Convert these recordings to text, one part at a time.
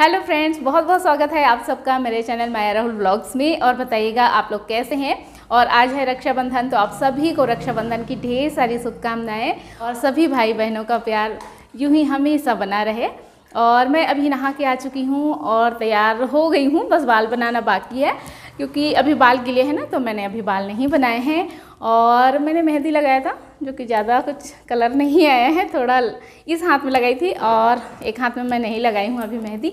hello friends बहुत बहुत स्वागत है आप सबका मेरे चैनल माया राहुल ब्लॉग्स में और बताइएगा आप लोग कैसे हैं और आज है रक्षाबंधन तो आप सभी को रक्षाबंधन की ढेर सारी शुभकामनाएं और सभी भाई बहनों का प्यार यूं ही हमेशा बना रहे और मैं अभी नहा के आ चुकी हूँ और तैयार हो गई हूँ बस बाल बनाना बाकी है क्योंकि अभी बाल गिले हैं ना तो मैंने अभी बाल नहीं बनाए हैं और मैंने मेहंदी लगाया था जो कि ज़्यादा कुछ कलर नहीं आया है थोड़ा इस हाथ में लगाई थी और एक हाथ में मैं नहीं लगाई हूँ अभी मेहंदी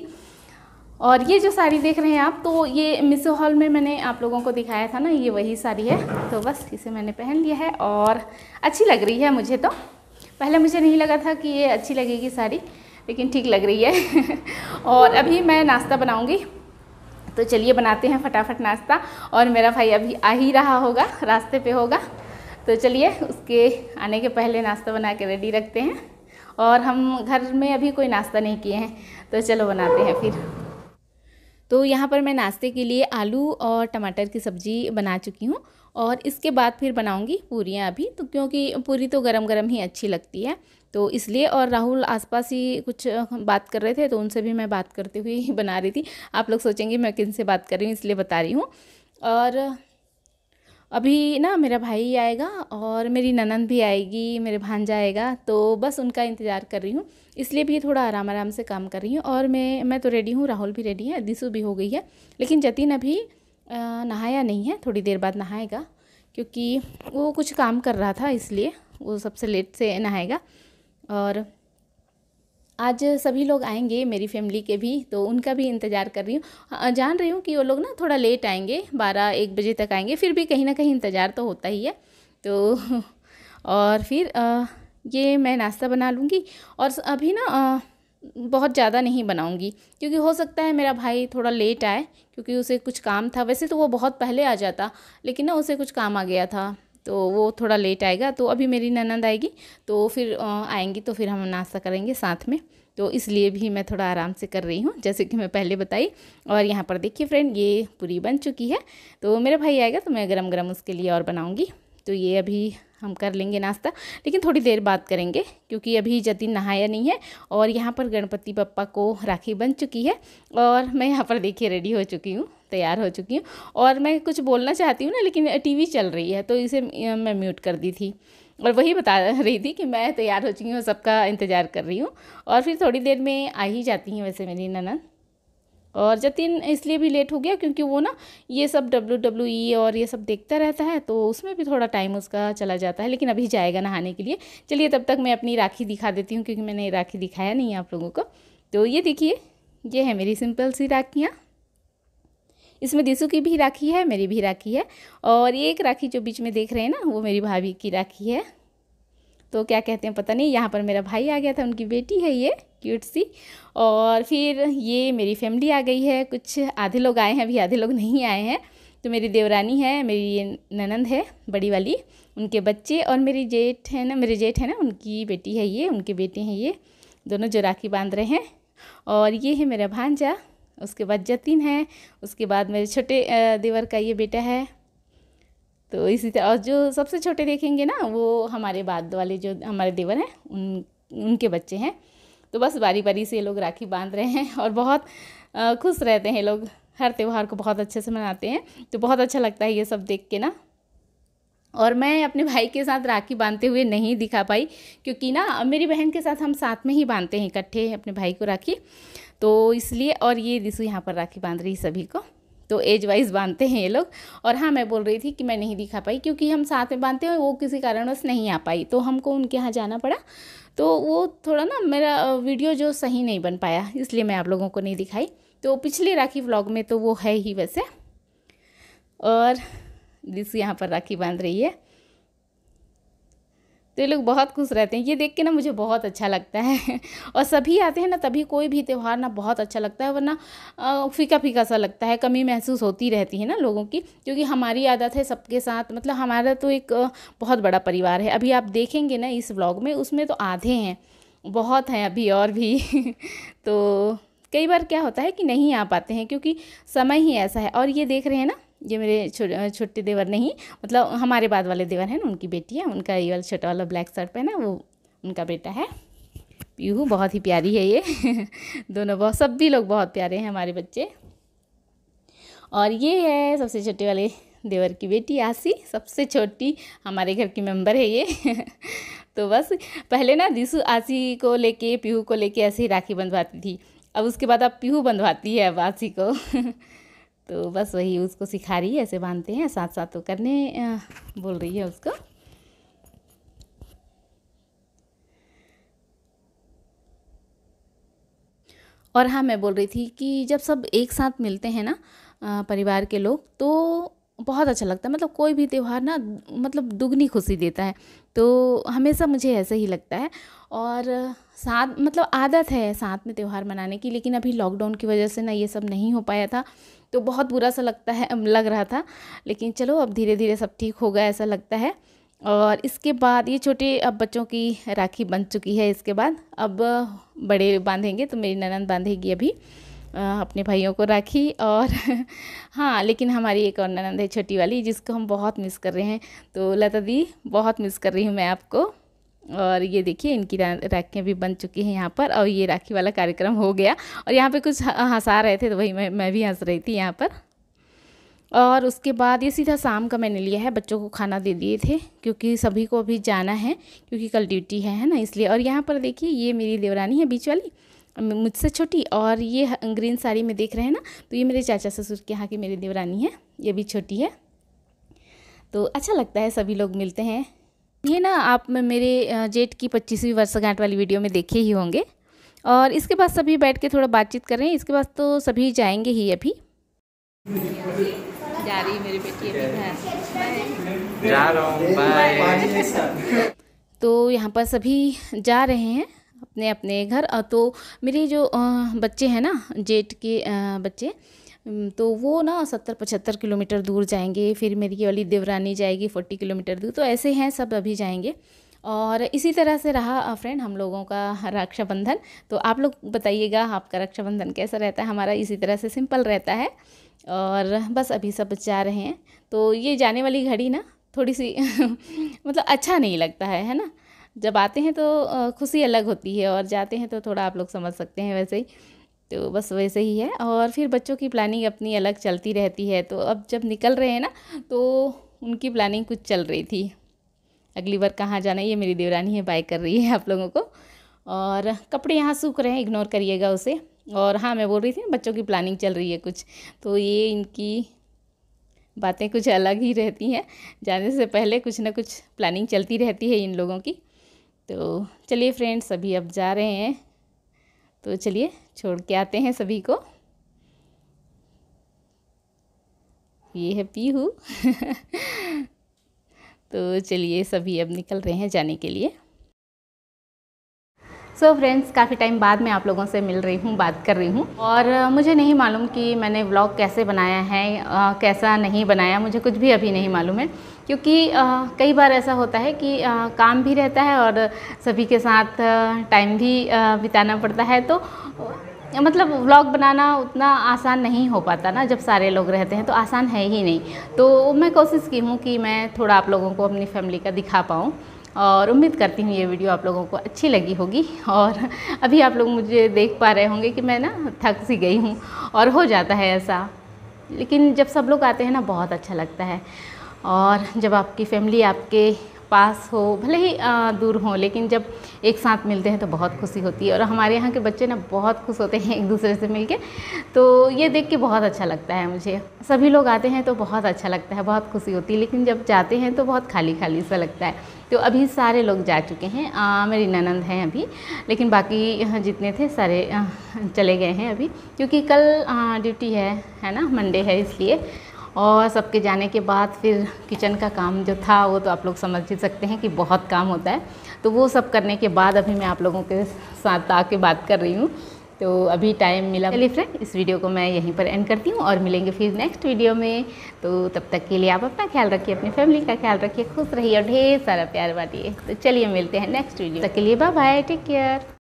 और ये जो साड़ी देख रहे हैं आप तो ये मिसो हॉल में मैंने आप लोगों को दिखाया था ना ये वही साड़ी है तो बस इसे मैंने पहन लिया है और अच्छी लग रही है मुझे तो पहले मुझे नहीं लगा था कि ये अच्छी लगेगी साड़ी लेकिन ठीक लग रही है और अभी मैं नाश्ता बनाऊँगी तो चलिए बनाते हैं फटाफट नाश्ता और मेरा भाई अभी आ ही रहा होगा रास्ते पे होगा तो चलिए उसके आने के पहले नाश्ता बना के रेडी रखते हैं और हम घर में अभी कोई नाश्ता नहीं किए हैं तो चलो बनाते हैं फिर तो यहाँ पर मैं नाश्ते के लिए आलू और टमाटर की सब्ज़ी बना चुकी हूँ और इसके बाद फिर बनाऊँगी पूरियाँ अभी तो क्योंकि पूरी तो गरम गरम ही अच्छी लगती है तो इसलिए और राहुल आसपास ही कुछ बात कर रहे थे तो उनसे भी मैं बात करती हुई बना रही थी आप लोग सोचेंगे मैं किन से बात कर रही हूँ इसलिए बता रही हूँ और अभी ना मेरा भाई आएगा और मेरी ननंद भी आएगी मेरे भांजा आएगा तो बस उनका इंतज़ार कर रही हूँ इसलिए भी थोड़ा आराम आराम से काम कर रही हूँ और मैं मैं तो रेडी हूँ राहुल भी रेडी है दिसू भी हो गई है लेकिन जतिन अभी नहाया नहीं है थोड़ी देर बाद नहाएगा क्योंकि वो कुछ काम कर रहा था इसलिए वो सबसे लेट से नहाएगा और आज सभी लोग आएंगे मेरी फैमिली के भी तो उनका भी इंतज़ार कर रही हूँ हाँ, जान रही हूँ कि वो लोग ना थोड़ा लेट आएंगे बारह एक बजे तक आएंगे फिर भी कहीं ना कहीं इंतज़ार तो होता ही है तो और फिर आ, ये मैं नाश्ता बना लूँगी और अभी ना आ, बहुत ज़्यादा नहीं बनाऊँगी क्योंकि हो सकता है मेरा भाई थोड़ा लेट आए क्योंकि उसे कुछ काम था वैसे तो वो बहुत पहले आ जाता लेकिन ना उसे कुछ काम आ गया था तो वो थोड़ा लेट आएगा तो अभी मेरी ननद आएगी तो फिर आएंगी तो फिर हम नाश्ता करेंगे साथ में तो इसलिए भी मैं थोड़ा आराम से कर रही हूँ जैसे कि मैं पहले बताई और यहाँ पर देखिए फ्रेंड ये पूरी बन चुकी है तो मेरा भाई आएगा तो मैं गरम गरम उसके लिए और बनाऊँगी तो ये अभी हम कर लेंगे नाश्ता लेकिन थोड़ी देर बाद करेंगे क्योंकि अभी जतिन नहाया नहीं है और यहाँ पर गणपति पप्पा को राखी बन चुकी है और मैं यहाँ पर देखिए रेडी हो चुकी हूँ तैयार हो चुकी हूँ और मैं कुछ बोलना चाहती हूँ ना लेकिन टीवी चल रही है तो इसे मैं म्यूट कर दी थी और वही बता रही थी कि मैं तैयार हो चुकी हूँ सबका इंतज़ार कर रही हूँ और फिर थोड़ी देर में आ ही जाती हैं वैसे मेरी ननन और जतिन इसलिए भी लेट हो गया क्योंकि वो ना ये सब डब्ल्यू डब्ल्यू ई और ये सब देखता रहता है तो उसमें भी थोड़ा टाइम उसका चला जाता है लेकिन अभी जाएगा नहाने के लिए चलिए तब तक मैं अपनी राखी दिखा देती हूँ क्योंकि मैंने राखी दिखाया नहीं आप लोगों को तो ये देखिए ये है मेरी सिंपल सी राखियाँ इसमें दिसू की भी राखी है मेरी भी राखी है और ये एक राखी जो बीच में देख रहे हैं ना वो मेरी भाभी की राखी है तो क्या कहते हैं पता नहीं यहाँ पर मेरा भाई आ गया था उनकी बेटी है ये क्यूट सी और फिर ये मेरी फैमिली आ गई है कुछ आधे लोग आए हैं अभी आधे लोग नहीं आए हैं तो मेरी देवरानी है मेरी ये ननंद है बड़ी वाली उनके बच्चे और मेरी जेठ है ना मेरे जेठ है ना उनकी बेटी है ये उनके बेटे हैं ये दोनों जो राखी बांध रहे हैं और ये है मेरा भांजा उसके बाद जतिन है उसके बाद मेरे छोटे देवर का ये बेटा है तो इसी तरह और जो सबसे छोटे देखेंगे ना वो हमारे बाद वाले जो हमारे देवर हैं उन उनके बच्चे हैं तो बस बारी बारी से ये लोग राखी बांध रहे हैं और बहुत खुश रहते हैं लोग हर त्यौहार को बहुत अच्छे से मनाते हैं तो बहुत अच्छा लगता है ये सब देख के ना और मैं अपने भाई के साथ राखी बांधते हुए नहीं दिखा पाई क्योंकि ना मेरी बहन के साथ हम साथ में ही बांधते हैं इकट्ठे अपने भाई को राखी तो इसलिए और ये रिसु यहाँ पर राखी बांध रही सभी को तो एज वाइज बांधते हैं ये लोग और हाँ मैं बोल रही थी कि मैं नहीं दिखा पाई क्योंकि हम साथ में बांधते हैं वो किसी कारणवश नहीं आ पाई तो हमको उनके यहाँ जाना पड़ा तो वो थोड़ा ना मेरा वीडियो जो सही नहीं बन पाया इसलिए मैं आप लोगों को नहीं दिखाई तो पिछले राखी व्लॉग में तो वो है ही वैसे और दिस यहाँ पर राखी बांध रही है तो ये लोग बहुत खुश रहते हैं ये देख के ना मुझे बहुत अच्छा लगता है और सभी आते हैं ना तभी कोई भी त्यौहार ना बहुत अच्छा लगता है वरना फीका फीका सा लगता है कमी महसूस होती रहती है ना लोगों की क्योंकि हमारी आदत है सबके साथ मतलब हमारा तो एक बहुत बड़ा परिवार है अभी आप देखेंगे ना इस व्लॉग में उसमें तो आधे हैं बहुत हैं अभी और भी तो कई बार क्या होता है कि नहीं आ पाते हैं क्योंकि समय ही ऐसा है और ये देख रहे हैं ना ये मेरे छोटे छोटे देवर नहीं मतलब हमारे बाद वाले देवर हैं ना उनकी बेटी है उनका ये वाला छोटा वाला ब्लैक शर्ट पहना वो उनका बेटा है पीहू बहुत ही प्यारी है ये दोनों बहुत सब भी लोग बहुत प्यारे हैं हमारे बच्चे और ये है सबसे छोटे वाले देवर की बेटी आसी सबसे छोटी हमारे घर की मेंबर है ये तो बस पहले ना दिसु आसी को लेके पीहू को लेके ऐसे ही राखी बंधवाती थी अब उसके बाद अब पीहू बंधवाती है अब आसी को तो बस वही उसको सिखा रही है ऐसे बांधते हैं साथ साथ तो करने बोल रही है उसको और हाँ मैं बोल रही थी कि जब सब एक साथ मिलते हैं ना परिवार के लोग तो बहुत अच्छा लगता है मतलब कोई भी त्यौहार ना मतलब दुगनी खुशी देता है तो हमेशा मुझे ऐसे ही लगता है और साथ मतलब आदत है साथ में त्यौहार मनाने की लेकिन अभी लॉकडाउन की वजह से ना ये सब नहीं हो पाया था तो बहुत बुरा सा लगता है लग रहा था लेकिन चलो अब धीरे धीरे सब ठीक होगा ऐसा लगता है और इसके बाद ये छोटे अब बच्चों की राखी बन चुकी है इसके बाद अब बड़े बांधेंगे तो मेरी ननंद बांधेगी अभी अपने भाइयों को राखी और हाँ लेकिन हमारी एक और ननंद है छोटी वाली जिसको हम बहुत मिस कर रहे हैं तो लता दी बहुत मिस कर रही हूँ मैं आपको और ये देखिए इनकी राखियाँ भी बन चुकी हैं यहाँ पर और ये राखी वाला कार्यक्रम हो गया और यहाँ पे कुछ हंसा रहे थे तो वही मैं मैं भी हंस रही थी यहाँ पर और उसके बाद ये सीधा शाम का मैंने लिया है बच्चों को खाना दे दिए थे क्योंकि सभी को अभी जाना है क्योंकि कल ड्यूटी है है ना इसलिए और यहाँ पर देखिए ये मेरी देवरानी है बीच वाली मुझसे छोटी और ये ग्रीन साड़ी में देख रहे हैं ना तो ये मेरे चाचा ससुर के यहाँ की मेरी देवरानी है ये भी छोटी है तो अच्छा लगता है सभी लोग मिलते हैं ये ना आप मेरे जेठ की पच्चीसवीं वर्षगांठ वाली वीडियो में देखे ही होंगे और इसके बाद सभी बैठ के थोड़ा बातचीत कर रहे हैं इसके बाद तो सभी जाएंगे ही अभी जा रही मेरी बेटी अभी जा रहा हूँ तो यहाँ पर सभी जा रहे हैं अपने अपने घर तो मेरे जो बच्चे हैं ना जेठ के बच्चे तो वो ना सत्तर पचहत्तर किलोमीटर दूर जाएंगे फिर मेरी वाली देवरानी जाएगी फोर्टी किलोमीटर दूर तो ऐसे हैं सब अभी जाएंगे और इसी तरह से रहा फ्रेंड हम लोगों का रक्षाबंधन तो आप लोग बताइएगा आपका रक्षाबंधन कैसा रहता है हमारा इसी तरह से सिंपल रहता है और बस अभी सब जा रहे हैं तो ये जाने वाली घड़ी ना थोड़ी सी मतलब अच्छा नहीं लगता है है ना जब आते हैं तो खुशी अलग होती है और जाते हैं तो थोड़ा आप लोग समझ सकते हैं वैसे ही तो बस वैसे ही है और फिर बच्चों की प्लानिंग अपनी अलग चलती रहती है तो अब जब निकल रहे हैं ना तो उनकी प्लानिंग कुछ चल रही थी अगली बार कहाँ जाना है ये मेरी देवरानी है बाय कर रही है आप लोगों को और कपड़े यहाँ सूख रहे हैं इग्नोर करिएगा उसे और हाँ मैं बोल रही थी बच्चों की प्लानिंग चल रही है कुछ तो ये इनकी बातें कुछ अलग ही रहती हैं जाने से पहले कुछ ना कुछ प्लानिंग चलती रहती है इन लोगों की तो चलिए फ्रेंड्स अभी अब जा रहे हैं तो चलिए छोड़ के आते हैं सभी को ये है पीहू तो चलिए सभी अब निकल रहे हैं जाने के लिए सो so फ्रेंड्स काफ़ी टाइम बाद मैं आप लोगों से मिल रही हूँ बात कर रही हूँ और मुझे नहीं मालूम कि मैंने व्लॉग कैसे बनाया है आ, कैसा नहीं बनाया मुझे कुछ भी अभी नहीं मालूम है क्योंकि कई बार ऐसा होता है कि काम भी रहता है और सभी के साथ टाइम भी बिताना पड़ता है तो मतलब व्लॉग बनाना उतना आसान नहीं हो पाता ना जब सारे लोग रहते हैं तो आसान है ही नहीं तो मैं कोशिश की हूँ कि मैं थोड़ा आप लोगों को अपनी फैमिली का दिखा पाऊँ और उम्मीद करती हूँ ये वीडियो आप लोगों को अच्छी लगी होगी और अभी आप लोग मुझे देख पा रहे होंगे कि मैं ना थक सी गई हूँ और हो जाता है ऐसा लेकिन जब सब लोग आते हैं ना बहुत अच्छा लगता है और जब आपकी फैमिली आपके पास हो भले ही दूर हो लेकिन जब एक साथ मिलते हैं तो बहुत खुशी होती है और हमारे यहाँ के बच्चे ना बहुत खुश होते हैं एक दूसरे से मिलके तो ये देख के बहुत अच्छा लगता है मुझे सभी लोग आते हैं तो बहुत अच्छा लगता है बहुत खुशी होती है लेकिन जब जाते हैं तो बहुत खाली खाली सा लगता है तो अभी सारे लोग जा चुके हैं आ, मेरी ननंद हैं अभी लेकिन बाकी जितने थे सारे चले गए हैं अभी क्योंकि कल ड्यूटी है है ना मंडे है इसलिए और सबके जाने के बाद फिर किचन का काम जो था वो तो आप लोग समझ ही सकते हैं कि बहुत काम होता है तो वो सब करने के बाद अभी मैं आप लोगों के साथ आके बात कर रही हूँ तो अभी टाइम मिला चलिए फ्रेंड इस वीडियो को मैं यहीं पर एंड करती हूँ और मिलेंगे फिर नेक्स्ट वीडियो में तो तब तक के लिए आप अपना ख्याल रखिए अपनी फैमिली का ख्याल रखिए खुश रहिए और ढेर सारा प्यार बांटिए तो चलिए मिलते हैं नेक्स्ट वीडियो तक के लिए बाय बाय टेक केयर